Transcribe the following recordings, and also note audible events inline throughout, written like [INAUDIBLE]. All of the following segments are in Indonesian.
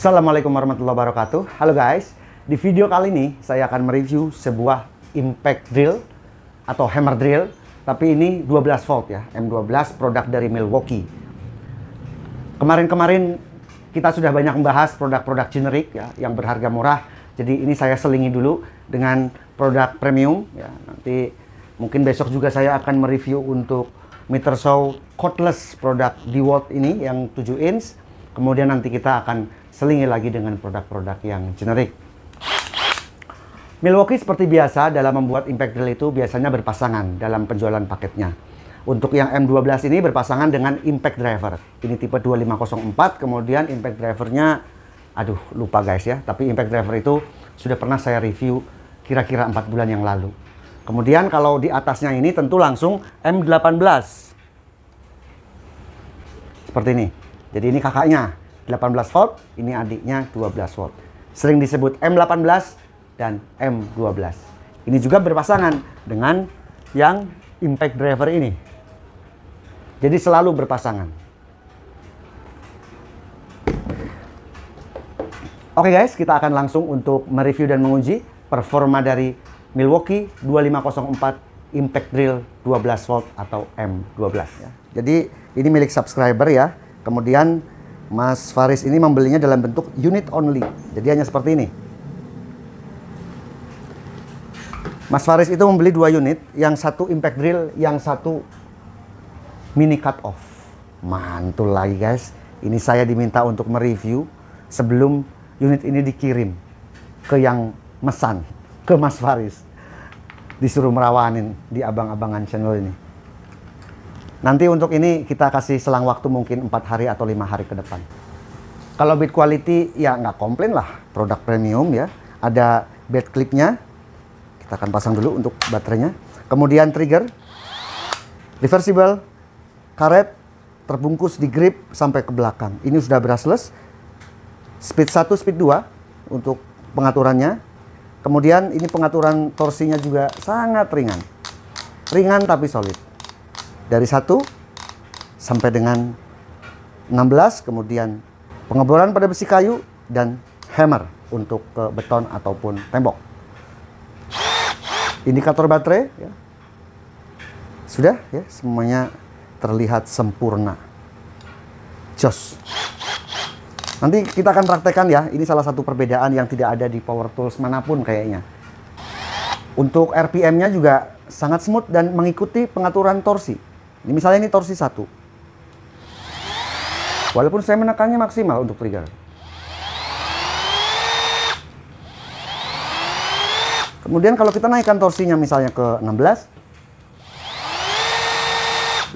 Assalamualaikum warahmatullahi wabarakatuh Halo guys, di video kali ini saya akan mereview sebuah impact drill atau hammer drill tapi ini 12 volt ya, M12 produk dari Milwaukee Kemarin-kemarin kita sudah banyak membahas produk-produk generik ya yang berharga murah jadi ini saya selingi dulu dengan produk premium ya nanti mungkin besok juga saya akan mereview untuk meter saw cordless produk DeWalt ini yang 7 inch Kemudian nanti kita akan selingi lagi dengan produk-produk yang generik. Milwaukee seperti biasa dalam membuat impact drill itu biasanya berpasangan dalam penjualan paketnya. Untuk yang M12 ini berpasangan dengan impact driver. Ini tipe 2504, kemudian impact drivernya, aduh lupa guys ya, tapi impact driver itu sudah pernah saya review kira-kira 4 bulan yang lalu. Kemudian kalau di atasnya ini tentu langsung M18. Seperti ini. Jadi ini kakaknya 18 volt, ini adiknya 12 volt. Sering disebut M18 dan M12. Ini juga berpasangan dengan yang impact driver ini. Jadi selalu berpasangan. Oke guys, kita akan langsung untuk mereview dan menguji performa dari Milwaukee 2504 Impact Drill 12 volt atau M12 Jadi ini milik subscriber ya. Kemudian Mas Faris ini membelinya dalam bentuk unit only. Jadi hanya seperti ini. Mas Faris itu membeli dua unit, yang satu impact drill, yang satu mini cut off. Mantul lagi guys. Ini saya diminta untuk mereview sebelum unit ini dikirim ke yang mesan, ke Mas Faris. Disuruh merawanin di abang-abangan channel ini. Nanti untuk ini kita kasih selang waktu mungkin empat hari atau lima hari ke depan. Kalau bit quality ya nggak komplain lah, produk premium ya. Ada bed clipnya, kita akan pasang dulu untuk baterainya. Kemudian trigger, reversible, karet, terbungkus di grip sampai ke belakang. Ini sudah brushless, speed 1, speed 2 untuk pengaturannya. Kemudian ini pengaturan torsinya juga sangat ringan. Ringan tapi solid dari 1 sampai dengan 16 kemudian pengeboran pada besi kayu dan hammer untuk ke beton ataupun tembok. Indikator baterai ya. Sudah ya semuanya terlihat sempurna. Jos. Nanti kita akan praktekkan ya. Ini salah satu perbedaan yang tidak ada di power tools manapun kayaknya. Untuk RPM-nya juga sangat smooth dan mengikuti pengaturan torsi. Ini misalnya ini torsi satu. Walaupun saya menekannya maksimal untuk trigger. Kemudian kalau kita naikkan torsinya misalnya ke 16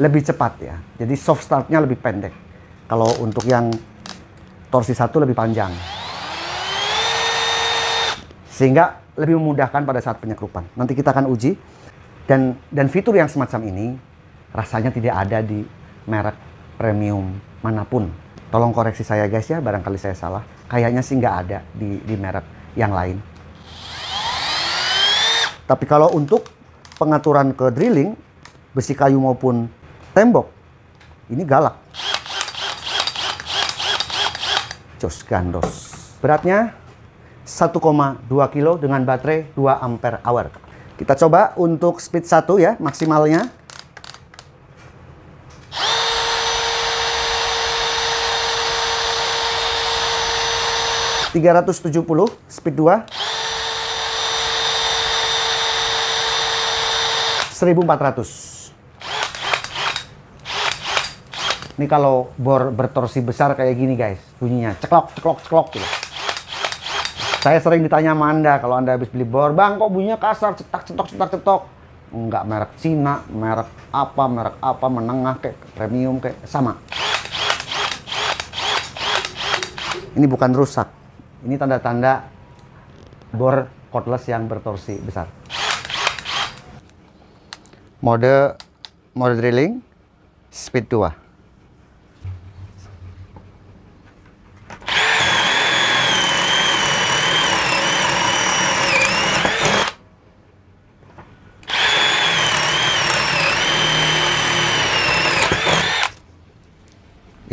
lebih cepat ya. Jadi soft startnya lebih pendek. Kalau untuk yang torsi satu lebih panjang. Sehingga lebih memudahkan pada saat penyekrupan. Nanti kita akan uji dan dan fitur yang semacam ini rasanya tidak ada di merek premium manapun. Tolong koreksi saya guys ya, barangkali saya salah. Kayaknya sih nggak ada di, di merek yang lain. Tapi kalau untuk pengaturan ke drilling, besi kayu maupun tembok, ini galak. Jos gandos. Beratnya 1,2 kilo dengan baterai 2 ampere hour. Kita coba untuk speed 1 ya, maksimalnya. 370 speed 2 1400 ini kalau bor bertorsi besar kayak gini guys bunyinya ceklok ceklok ceklok gitu saya sering ditanya sama anda kalau anda habis beli bor bang kok bunyinya kasar cetak cetok cetak cetok enggak merek Cina merek apa merek apa menengah kayak premium kayak sama ini bukan rusak ini tanda-tanda bor cordless yang bertorsi besar. Mode mode drilling speed 2.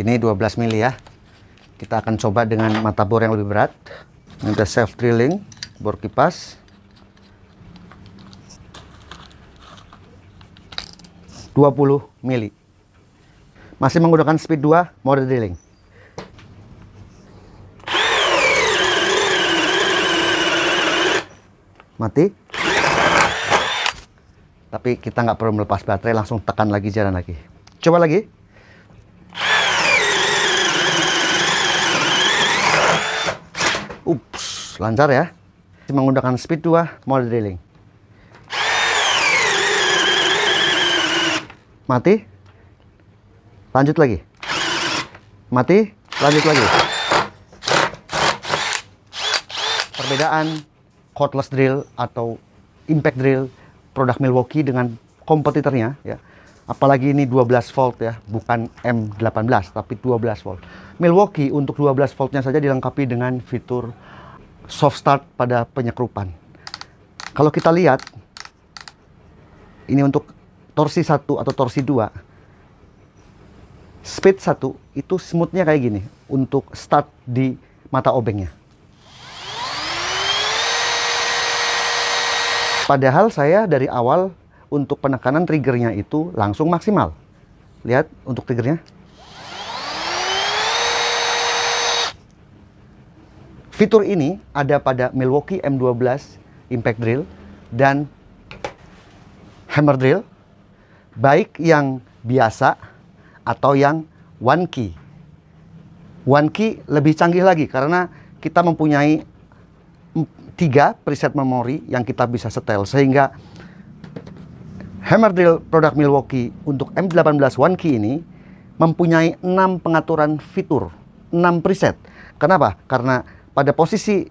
ini 12 mili ya kita akan coba dengan mata bor yang lebih berat ini ada self drilling bor kipas dua puluh mili masih menggunakan speed 2 mode drilling mati tapi kita nggak perlu melepas baterai langsung tekan lagi jalan lagi coba lagi lancar ya menggunakan speed 2 mode drilling mati lanjut lagi mati lanjut lagi perbedaan cordless drill atau impact drill produk Milwaukee dengan kompetitornya ya apalagi ini 12 volt ya bukan M18 tapi 12 volt Milwaukee untuk 12 voltnya saja dilengkapi dengan fitur soft start pada penyekrupan. Kalau kita lihat, ini untuk torsi satu atau torsi dua, speed satu itu smoothnya kayak gini untuk start di mata obengnya. Padahal saya dari awal untuk penekanan triggernya itu langsung maksimal. Lihat untuk triggernya. Fitur ini ada pada Milwaukee M12 impact drill dan hammer drill, baik yang biasa atau yang one key. One key lebih canggih lagi karena kita mempunyai tiga preset memori yang kita bisa setel sehingga hammer drill produk Milwaukee untuk M18 one key ini mempunyai enam pengaturan fitur, enam preset. Kenapa? Karena pada posisi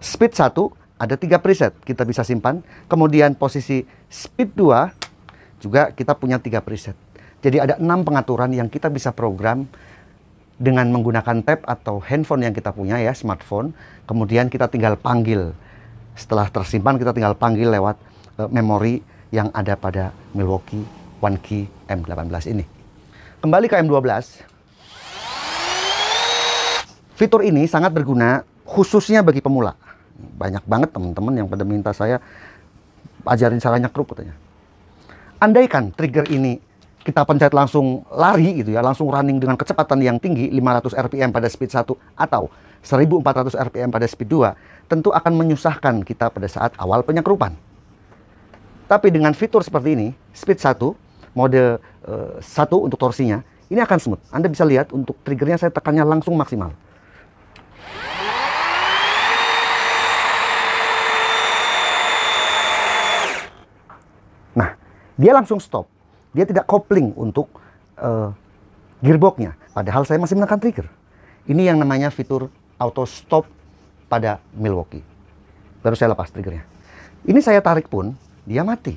speed 1 ada tiga preset kita bisa simpan. Kemudian posisi speed 2 juga kita punya tiga preset. Jadi ada enam pengaturan yang kita bisa program dengan menggunakan tab atau handphone yang kita punya ya, smartphone. Kemudian kita tinggal panggil. Setelah tersimpan kita tinggal panggil lewat uh, memori yang ada pada Milwaukee One Key M18 ini. Kembali ke M12, Fitur ini sangat berguna khususnya bagi pemula. Banyak banget teman-teman yang pada minta saya ajarin cara nyekruk katanya. Andaikan trigger ini kita pencet langsung lari gitu ya, langsung running dengan kecepatan yang tinggi 500 RPM pada speed 1 atau 1400 RPM pada speed 2, tentu akan menyusahkan kita pada saat awal penyekrupan. Tapi dengan fitur seperti ini, speed 1, mode uh, eh, 1 untuk torsinya, ini akan smooth. Anda bisa lihat untuk triggernya saya tekannya langsung maksimal. dia langsung stop. Dia tidak kopling untuk uh, gearboxnya. Padahal saya masih menekan trigger. Ini yang namanya fitur auto stop pada Milwaukee. Baru saya lepas triggernya. Ini saya tarik pun, dia mati.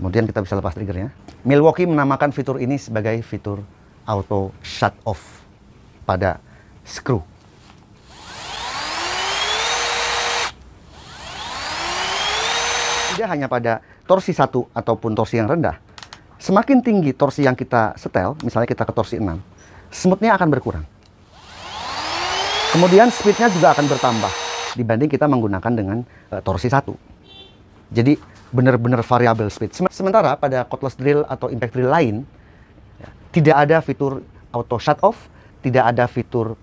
Kemudian kita bisa lepas triggernya. Milwaukee menamakan fitur ini sebagai fitur auto shut off pada screw. Tidak hanya pada torsi satu ataupun torsi yang rendah, semakin tinggi torsi yang kita setel, misalnya kita ke torsi 6, smoothnya akan berkurang. Kemudian speednya juga akan bertambah dibanding kita menggunakan dengan e, torsi satu. Jadi benar-benar variabel speed. Sementara pada cordless drill atau impact drill lain, ya, tidak ada fitur auto shut off, tidak ada fitur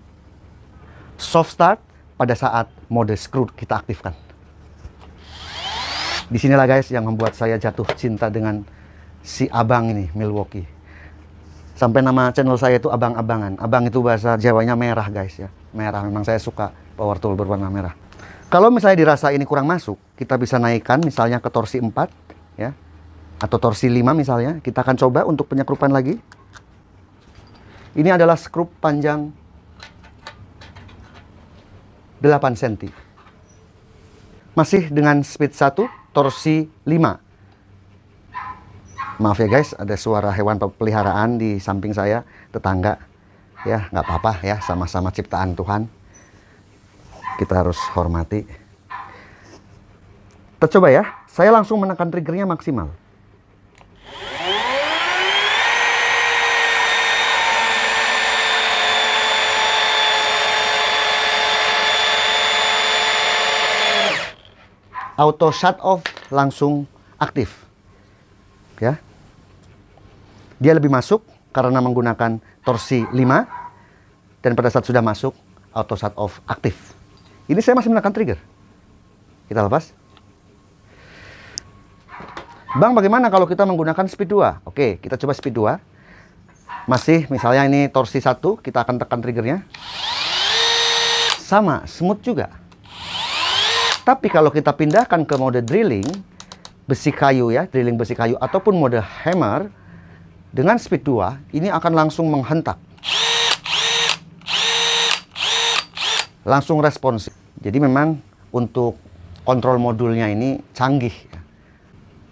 soft start pada saat mode screw kita aktifkan. Disinilah guys yang membuat saya jatuh cinta dengan si abang ini Milwaukee. Sampai nama channel saya itu abang-abangan. Abang itu bahasa Jawanya merah guys ya. Merah memang saya suka power tool berwarna merah. Kalau misalnya dirasa ini kurang masuk, kita bisa naikkan misalnya ke torsi 4 ya. Atau torsi 5 misalnya. Kita akan coba untuk penyekrupan lagi. Ini adalah skrup panjang 8 cm. Masih dengan speed 1, torsi 5. Maaf ya guys, ada suara hewan peliharaan di samping saya, tetangga. Ya, nggak apa-apa ya, sama-sama ciptaan Tuhan. Kita harus hormati. Kita coba ya, saya langsung menekan triggernya maksimal. auto shut off langsung aktif. Ya. Dia lebih masuk karena menggunakan torsi 5 dan pada saat sudah masuk auto shut off aktif. Ini saya masih menggunakan trigger. Kita lepas. Bang, bagaimana kalau kita menggunakan speed 2? Oke, kita coba speed 2. Masih misalnya ini torsi satu, kita akan tekan triggernya. Sama, smooth juga. Tapi kalau kita pindahkan ke mode drilling, besi kayu ya, drilling besi kayu ataupun mode hammer dengan speed 2, ini akan langsung menghentak. Langsung responsif. Jadi memang untuk kontrol modulnya ini canggih.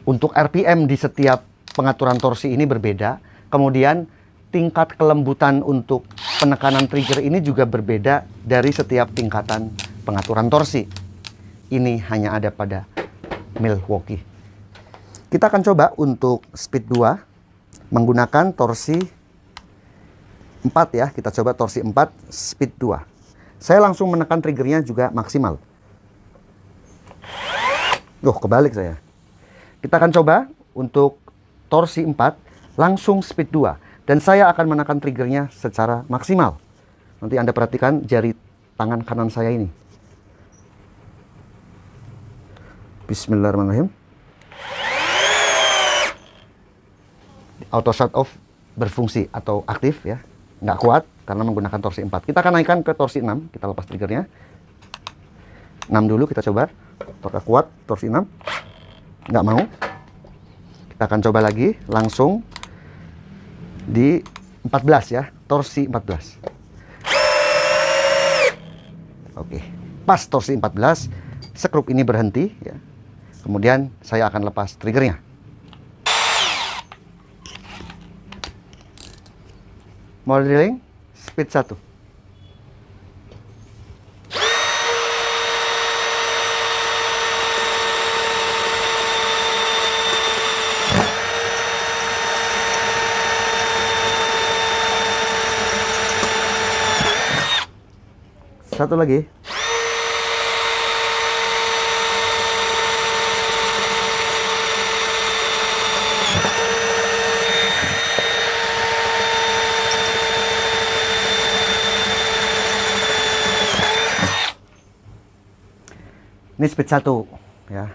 Untuk RPM di setiap pengaturan torsi ini berbeda. Kemudian tingkat kelembutan untuk penekanan trigger ini juga berbeda dari setiap tingkatan pengaturan torsi ini hanya ada pada Milwaukee. Kita akan coba untuk speed 2 menggunakan torsi 4 ya. Kita coba torsi 4 speed 2. Saya langsung menekan triggernya juga maksimal. Duh, kebalik saya. Kita akan coba untuk torsi 4 langsung speed 2 dan saya akan menekan triggernya secara maksimal. Nanti Anda perhatikan jari tangan kanan saya ini. Bismillahirrahmanirrahim. Auto shut off berfungsi atau aktif ya. Nggak kuat karena menggunakan torsi 4. Kita akan naikkan ke torsi 6. Kita lepas triggernya. 6 dulu kita coba. Torka kuat, torsi 6. Nggak mau. Kita akan coba lagi langsung di 14 ya. Torsi 14. Oke. Pas torsi 14, sekrup ini berhenti ya Kemudian saya akan lepas triggernya. More drilling, speed 1. Satu lagi. Ini speed 1 ya.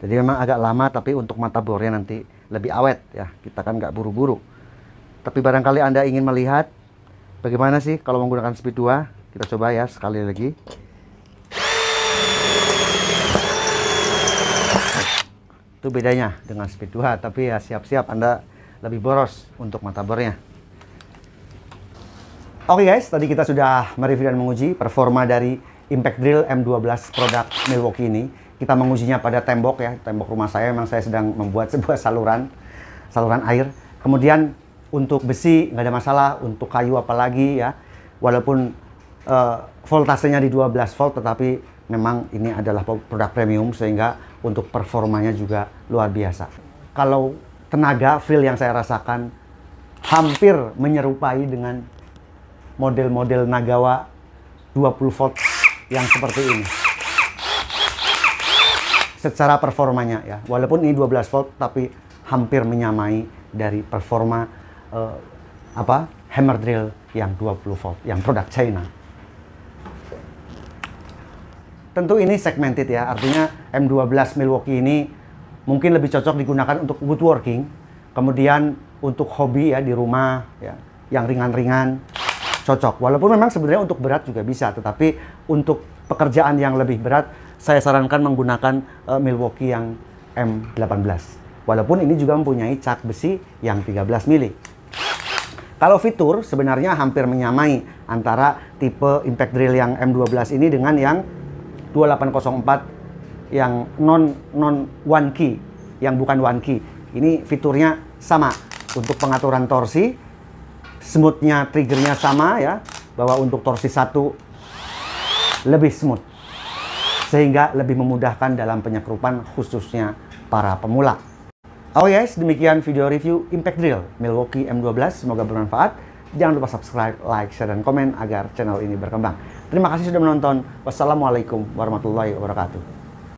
Jadi memang agak lama tapi untuk mata bornya nanti lebih awet ya. Kita kan nggak buru-buru. Tapi barangkali Anda ingin melihat bagaimana sih kalau menggunakan speed 2. Kita coba ya sekali lagi. Itu bedanya dengan speed 2 tapi ya siap-siap Anda lebih boros untuk mata bornya. Oke okay guys, tadi kita sudah mereview dan menguji performa dari impact drill M12 produk Milwaukee ini. Kita mengujinya pada tembok ya, tembok rumah saya memang saya sedang membuat [LAUGHS] sebuah saluran, saluran air. Kemudian untuk besi nggak ada masalah, untuk kayu apalagi ya. Walaupun uh, voltasenya di 12 volt tetapi memang ini adalah produk premium sehingga untuk performanya juga luar biasa. Kalau tenaga feel yang saya rasakan hampir menyerupai dengan model-model Nagawa 20 volt yang seperti ini secara performanya ya walaupun ini 12 volt tapi hampir menyamai dari performa uh, apa hammer drill yang 20 volt yang produk China tentu ini segmented ya artinya M12 Milwaukee ini mungkin lebih cocok digunakan untuk woodworking kemudian untuk hobi ya di rumah ya yang ringan-ringan cocok. Walaupun memang sebenarnya untuk berat juga bisa, tetapi untuk pekerjaan yang lebih berat, saya sarankan menggunakan uh, Milwaukee yang M18. Walaupun ini juga mempunyai cak besi yang 13 mili. Kalau fitur sebenarnya hampir menyamai antara tipe impact drill yang M12 ini dengan yang 2804 yang non non one key yang bukan one key. Ini fiturnya sama untuk pengaturan torsi smoothnya triggernya sama ya bahwa untuk torsi satu lebih smooth sehingga lebih memudahkan dalam penyekrupan khususnya para pemula. oh guys, demikian video review Impact Drill Milwaukee M12. Semoga bermanfaat. Jangan lupa subscribe, like, share, dan komen agar channel ini berkembang. Terima kasih sudah menonton. Wassalamualaikum warahmatullahi wabarakatuh.